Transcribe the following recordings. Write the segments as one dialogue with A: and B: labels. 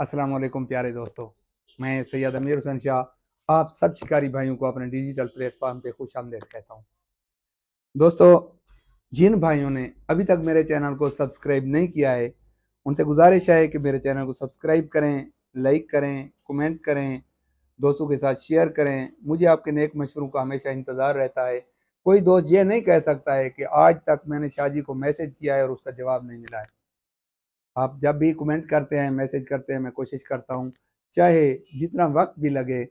A: अस्सलाम वालेकुम प्यारे दोस्तों मैं सैयद अमीर हुसैन शाह आप सब शिकारी भाइयों को अपने डिजिटल प्लेटफॉर्म पे खुश आमदेद कहता हूँ दोस्तों जिन भाइयों ने अभी तक मेरे चैनल को सब्सक्राइब नहीं किया है उनसे गुजारिश है कि मेरे चैनल को सब्सक्राइब करें लाइक करें कमेंट करें दोस्तों के साथ शेयर करें मुझे आपके नेक मशवरों का हमेशा इंतज़ार रहता है कोई दोस्त ये नहीं कह सकता है कि आज तक मैंने जी को मैसेज किया है और उसका जवाब नहीं मिला है आप जब भी कमेंट करते हैं मैसेज करते हैं मैं कोशिश करता हूँ चाहे जितना वक्त भी लगे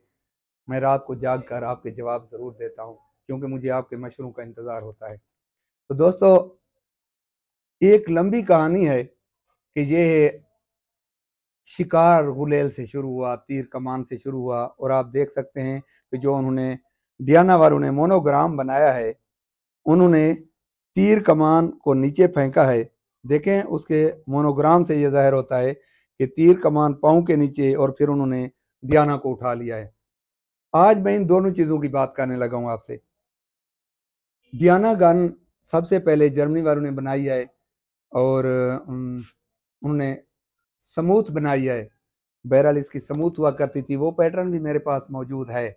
A: मैं रात को जाग कर आपके जवाब ज़रूर देता हूँ क्योंकि मुझे आपके मशरों का इंतज़ार होता है तो दोस्तों एक लंबी कहानी है कि ये है शिकार गुलेल से शुरू हुआ तीर कमान से शुरू हुआ और आप देख सकते हैं कि जो उन्होंने डियाना वालों ने मोनोग्राम बनाया है उन्होंने तीर कमान को नीचे फेंका है देखें उसके मोनोग्राम से ये जाहिर होता है कि तीर कमान पाँव के नीचे और फिर उन्होंने दियाना को उठा लिया है आज मैं इन दोनों चीज़ों की बात करने लगा हूं आपसे दियाना गन सबसे पहले जर्मनी वालों ने बनाई है और उन्होंने समूथ बनाई है बहरहाल इसकी समूथ हुआ करती थी वो पैटर्न भी मेरे पास मौजूद है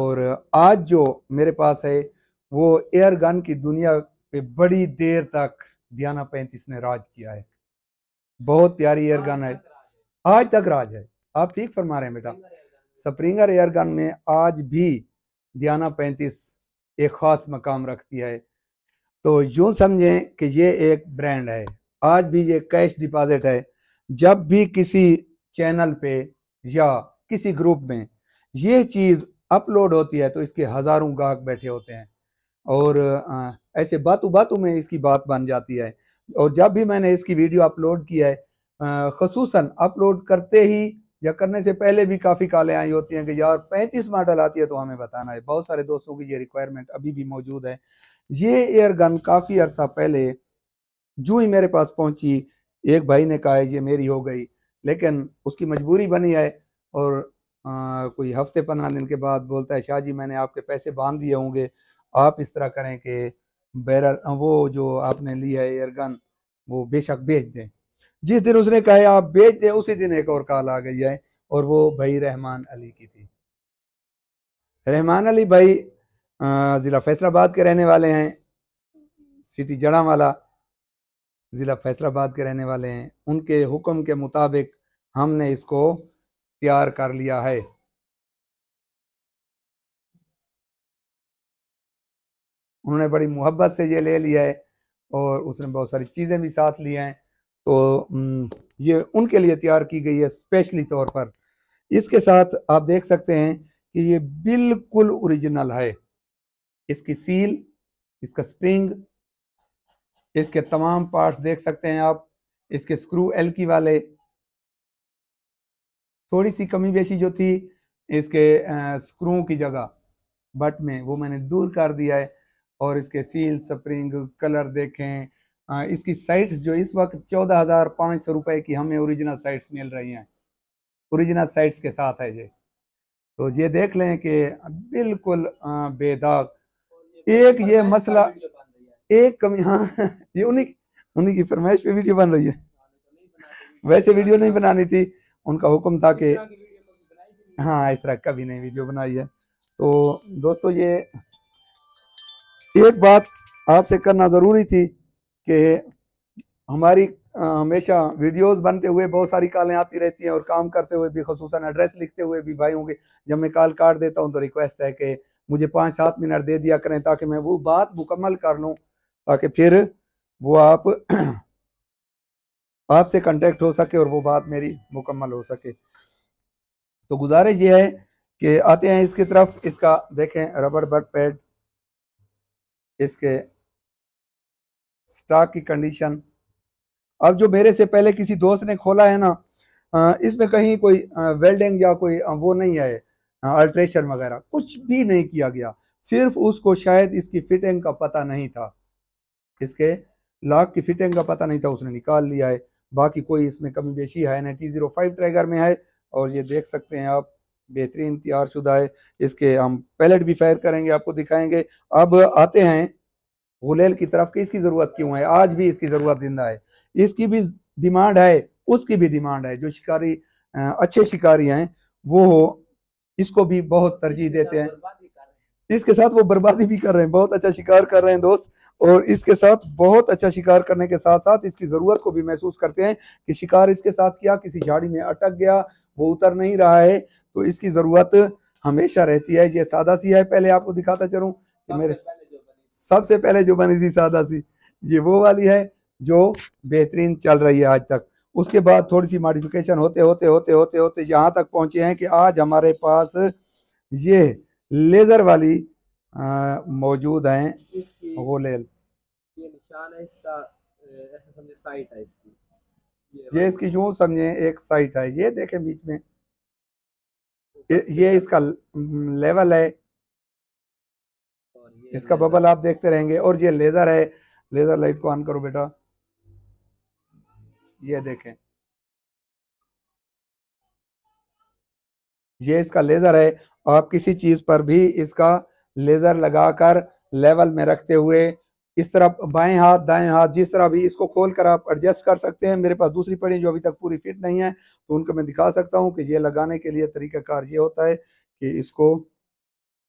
A: और आज जो मेरे पास है वो एयर गन की दुनिया पे बड़ी देर तक दियाना पैंतीस ने राज किया है बहुत प्यारी एयरगन है आज तक राज है आप ठीक फरमा रहे हैं बेटा स्प्रिंगर एयरगन में आज भी दियाना पैंतीस एक ख़ास मकाम रखती है तो यूं समझें कि ये एक ब्रांड है आज भी ये कैश डिपॉजिट है जब भी किसी चैनल पे या किसी ग्रुप में ये चीज़ अपलोड होती है तो इसके हज़ारों गाहक बैठे होते हैं और ऐसे बातों बातों में इसकी बात बन जाती है और जब भी मैंने इसकी वीडियो अपलोड की है खसूस अपलोड करते ही या करने से पहले भी काफ़ी काले आई होती हैं कि यार पैंतीस मॉडल आती है तो हमें बताना है बहुत सारे दोस्तों की ये रिक्वायरमेंट अभी भी मौजूद है ये एयर गन काफ़ी अरसा पहले जो ही मेरे पास पहुंची एक भाई ने कहा ये मेरी हो गई लेकिन उसकी मजबूरी बनी है और आ, कोई हफ्ते पंद्रह दिन के बाद बोलता है शाह जी मैंने आपके पैसे बांध दिए होंगे आप इस तरह करें कि बैरल वो जो आपने लिया है एयरगन वो बेशक बेच दें जिस दिन उसने कहा आप बेच दें उसी दिन एक और कॉल आ गई है और वो भाई रहमान अली की थी रहमान अली भाई ज़िला फैसलाबाद के रहने वाले हैं सिटी जड़ा वाला ज़िला फैसलाबाद के रहने वाले हैं उनके हुक्म के मुताबिक हमने इसको तैयार कर लिया है उन्होंने बड़ी मोहब्बत से ये ले लिया है और उसने बहुत सारी चीज़ें भी साथ लिए हैं तो ये उनके लिए तैयार की गई है स्पेशली तौर पर इसके साथ आप देख सकते हैं कि ये बिल्कुल ओरिजिनल है इसकी सील इसका स्प्रिंग इसके तमाम पार्ट्स देख सकते हैं आप इसके स्क्रू एल की वाले थोड़ी सी कमी बेशी जो थी इसके स्क्रू की जगह बट में वो मैंने दूर कर दिया है और इसके सील स्प्रिंग कलर देखें हाँ, इसकी साइट्स जो इस वक्त चौदह हज़ार पाँच सौ रुपये की हमें ओरिजिनल साइट्स मिल रही हैं ओरिजिनल साइट्स के साथ है ये तो ये देख लें कि बिल्कुल बेदाग एक ये मसला एक कमी हाँ ये उन्हीं उन्हीं की फरमाइश पे वीडियो बन रही है वैसे वीडियो नहीं बनानी थी उनका हुक्म था कि हाँ इस तरह कभी नहीं वीडियो बनाई है तो दोस्तों ये एक बात आपसे करना ज़रूरी थी कि हमारी हमेशा वीडियोस बनते हुए बहुत सारी कॉलें आती रहती हैं और काम करते हुए भी खसूस एड्रेस लिखते हुए भी भाई होंगे जब मैं कॉल काट देता हूँ तो रिक्वेस्ट है कि मुझे पाँच सात मिनट दे दिया करें ताकि मैं वो बात मुकम्मल कर लूँ ताकि फिर वो आप आपसे कांटेक्ट हो सके और वो बात मेरी मुकम्मल हो सके तो गुजारिश ये है कि आते हैं इसकी तरफ इसका देखें रबर बर्ड पैड इसके स्टॉक की कंडीशन अब जो मेरे से पहले किसी दोस्त ने खोला है ना इसमें कहीं कोई वेल्डिंग या कोई वो नहीं है अल्ट्रेशन वगैरह कुछ भी नहीं किया गया सिर्फ उसको शायद इसकी फिटिंग का पता नहीं था इसके लॉक की फिटिंग का पता नहीं था उसने निकाल लिया है बाकी कोई इसमें कमी बेशी है ना टी जीरो फाइव ट्रैगर में है और ये देख सकते हैं आप बेहतरीन तैयार शुदा है इसके हम पैलेट भी फायर करेंगे आपको दिखाएंगे अब आते हैं गुलेल की तरफ कि इसकी ज़रूरत क्यों है आज भी इसकी ज़रूरत जिंदा है इसकी भी डिमांड है उसकी भी डिमांड है जो शिकारी अच्छे शिकारी हैं वो इसको भी बहुत तरजीह देते हैं इसके साथ वो बर्बादी भी कर रहे हैं बहुत अच्छा शिकार कर रहे हैं दोस्त और इसके साथ बहुत अच्छा शिकार करने के साथ साथ इसकी ज़रूरत को भी महसूस करते हैं कि शिकार इसके साथ किया किसी झाड़ी में अटक गया वो उतर नहीं रहा है तो इसकी ज़रूरत हमेशा रहती है ये सादा सी है पहले आपको दिखाता चलूँ मेरे सबसे पहले जो बनी थी सादा सी ये वो वाली है जो बेहतरीन चल रही है आज तक उसके बाद थोड़ी सी मॉडिफिकेशन होते होते होते होते होते यहाँ तक पहुंचे हैं कि आज हमारे पास ये लेज़र वाली मौजूद हैं वो ले ये निशान है इसका ऐसा समझे साइट है इसकी ये इसकी यूं समझे एक साइड है ये देखें बीच में ये इसका लेवल है इसका बबल आप देखते रहेंगे और ये लेजर है लेजर लाइट को ऑन करो बेटा ये देखें ये इसका लेजर है आप किसी चीज पर भी इसका लेजर लगाकर लेवल में रखते हुए इस तरह बाएं हाथ दाएं हाथ जिस तरह भी इसको खोल कर आप एडजस्ट कर सकते हैं मेरे पास दूसरी पड़ी जो अभी तक पूरी फिट नहीं है तो उनको मैं दिखा सकता हूँ कि ये लगाने के लिए तरीकाकार ये होता है कि इसको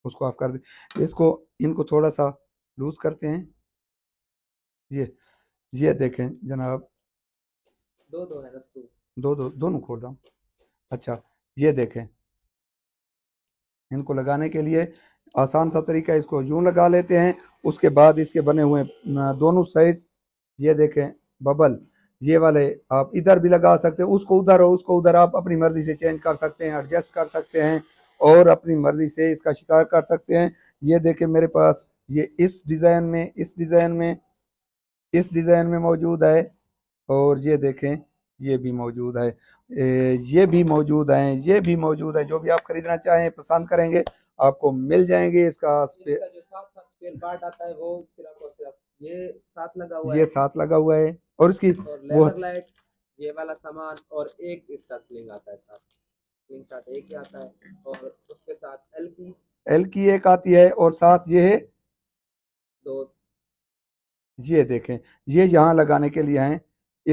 A: उसको आप कर दे इसको इनको थोड़ा सा लूज करते हैं ये ये देखें जनाब दो दो है दो दो दोनों खोल रहा हूँ अच्छा ये देखें इनको लगाने के लिए आसान सा तरीका इसको यूं लगा लेते हैं उसके बाद इसके बने हुए दोनों साइड ये देखें बबल ये वाले आप इधर भी लगा सकते हैं उसको उधर हो उसको उधर आप अपनी मर्ज़ी से चेंज कर सकते हैं एडजस्ट कर सकते हैं और अपनी मर्ज़ी से इसका शिकार कर सकते हैं ये देखें मेरे पास ये इस डिज़ाइन में इस डिज़ाइन में इस डिज़ाइन में मौजूद है और ये देखें ये भी मौजूद है ये भी मौजूद हैं ये भी मौजूद हैं जो भी आप ख़रीदना चाहें पसंद करेंगे आपको मिल जाएंगे इसका, ये साथ लगा हुआ ये साथ लगा हुआ है और इसकी और लाइट ये वाला सामान और एक इसका स्लिंग आता है साथ स्लिंग साथ एक ही आता है और उसके साथ एल की एल की एक आती है और साथ ये है दो ये देखें ये यहाँ लगाने के लिए हैं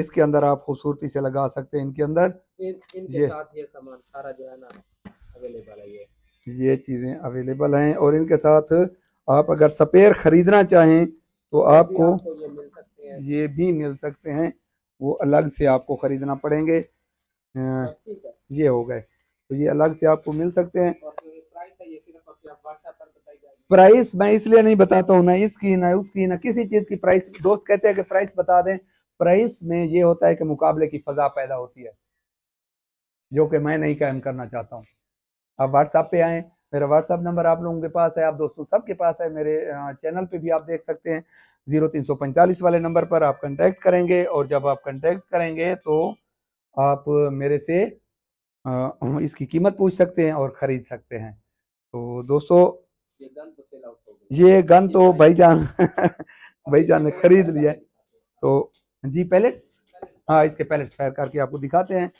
A: इसके अंदर आप खूबसूरती से लगा सकते हैं इनके अंदर इन, इनके ये साथ ये सामान सारा जो है ना अवेलेबल है ये ये चीज़ें अवेलेबल हैं और इनके साथ आप अगर सपेयर ख़रीदना चाहें तो आपको ये, भी मिल सकते हैं वो अलग से आपको ख़रीदना पड़ेंगे ये हो गए तो ये अलग से आपको मिल सकते हैं प्राइस मैं इसलिए नहीं बताता हूँ ना इसकी ना उसकी ना किसी चीज़ की प्राइस दोस्त कहते हैं कि प्राइस बता दें प्राइस में ये होता है कि मुकाबले की फजा पैदा होती है जो कि मैं नहीं कायम करना चाहता हूँ आप व्हाट्सएप पे आए मेरा व्हाट्सअप नंबर आप लोगों के पास है आप दोस्तों सबके पास है मेरे चैनल पे भी आप देख सकते हैं जीरो तीन सौ पैंतालीस वाले नंबर पर आप कंटेक्ट करेंगे और जब आप कंटेक्ट करेंगे तो आप मेरे से इसकी कीमत पूछ सकते हैं और ख़रीद सकते हैं तो दोस्तों ये गन तो, तो, तो भाई जान भाई भाईजान भाईजान ने तो खरीद लिया तो जी पैलेट्स हाँ इसके पैलेट्स फायर करके आपको दिखाते हैं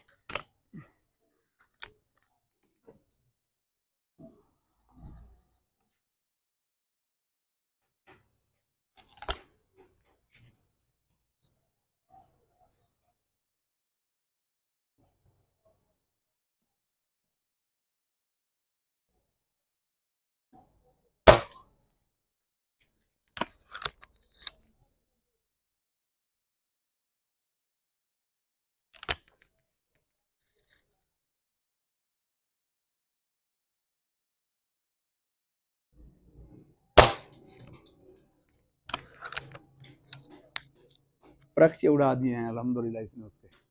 A: प्रक्ष उड़ा दिए हैं अलहमदुल्ला इसने उसके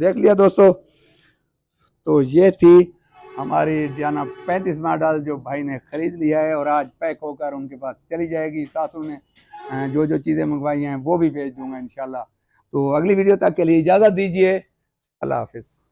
A: देख लिया दोस्तों तो ये थी हमारी डियाना पैंतीस मॉडल जो भाई ने ख़रीद लिया है और आज पैक होकर उनके पास चली जाएगी साथ उन्हें जो जो चीज़ें मंगवाई हैं वो भी भेज दूंगा इनशाला तो अगली वीडियो तक के लिए इजाज़त दीजिए अल्लाह हाफिज़